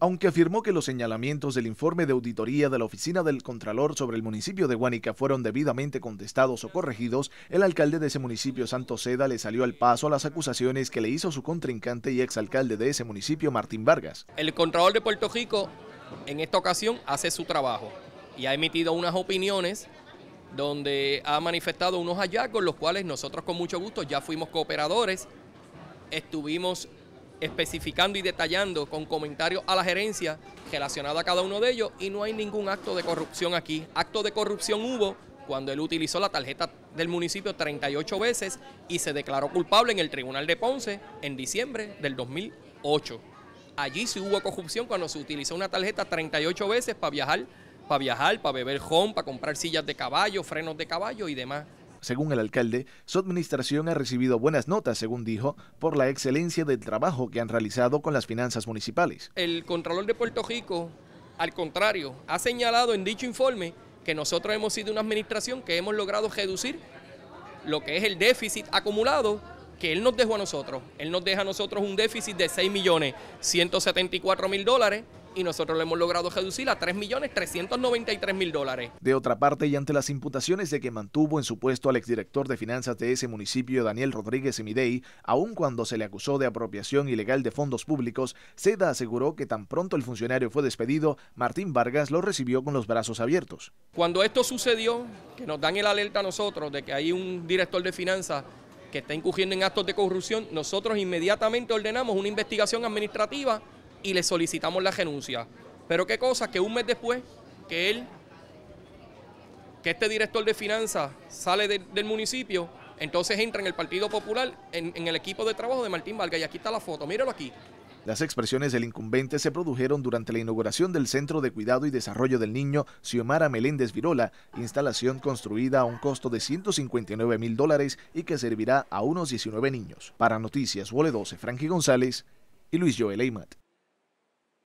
Aunque afirmó que los señalamientos del informe de auditoría de la Oficina del Contralor sobre el municipio de Huánica fueron debidamente contestados o corregidos, el alcalde de ese municipio, Santo Seda, le salió al paso a las acusaciones que le hizo su contrincante y exalcalde de ese municipio, Martín Vargas. El Contralor de Puerto Rico, en esta ocasión, hace su trabajo y ha emitido unas opiniones donde ha manifestado unos hallazgos, los cuales nosotros con mucho gusto ya fuimos cooperadores, estuvimos especificando y detallando con comentarios a la gerencia relacionada a cada uno de ellos y no hay ningún acto de corrupción aquí. Acto de corrupción hubo cuando él utilizó la tarjeta del municipio 38 veces y se declaró culpable en el Tribunal de Ponce en diciembre del 2008. Allí sí hubo corrupción cuando se utilizó una tarjeta 38 veces para viajar, para viajar, para beber home, para comprar sillas de caballo, frenos de caballo y demás. Según el alcalde, su administración ha recibido buenas notas, según dijo, por la excelencia del trabajo que han realizado con las finanzas municipales. El Contralor de Puerto Rico, al contrario, ha señalado en dicho informe que nosotros hemos sido una administración que hemos logrado reducir lo que es el déficit acumulado que él nos dejó a nosotros. Él nos deja a nosotros un déficit de 6.174.000 dólares y nosotros lo hemos logrado reducir a 3.393.000 dólares. De otra parte, y ante las imputaciones de que mantuvo en su puesto al exdirector de finanzas de ese municipio, Daniel Rodríguez Semidey... aun cuando se le acusó de apropiación ilegal de fondos públicos, Seda aseguró que tan pronto el funcionario fue despedido, Martín Vargas lo recibió con los brazos abiertos. Cuando esto sucedió, que nos dan el alerta a nosotros de que hay un director de finanzas que está incurriendo en actos de corrupción, nosotros inmediatamente ordenamos una investigación administrativa y le solicitamos la renuncia. Pero qué cosa, que un mes después que él, que este director de finanzas sale del municipio, entonces entra en el Partido Popular, en, el equipo de trabajo de Martín Vargas. Y aquí está la foto, míralo aquí. Las expresiones del incumbente se produjeron durante la inauguración del Centro de Cuidado y Desarrollo del Niño Xiomara Meléndez Virola, instalación construida a un costo de 159 mil dólares y que servirá a unos 19 niños. Para Noticias Vole 12, Frankie González y Luis Joel Leymat.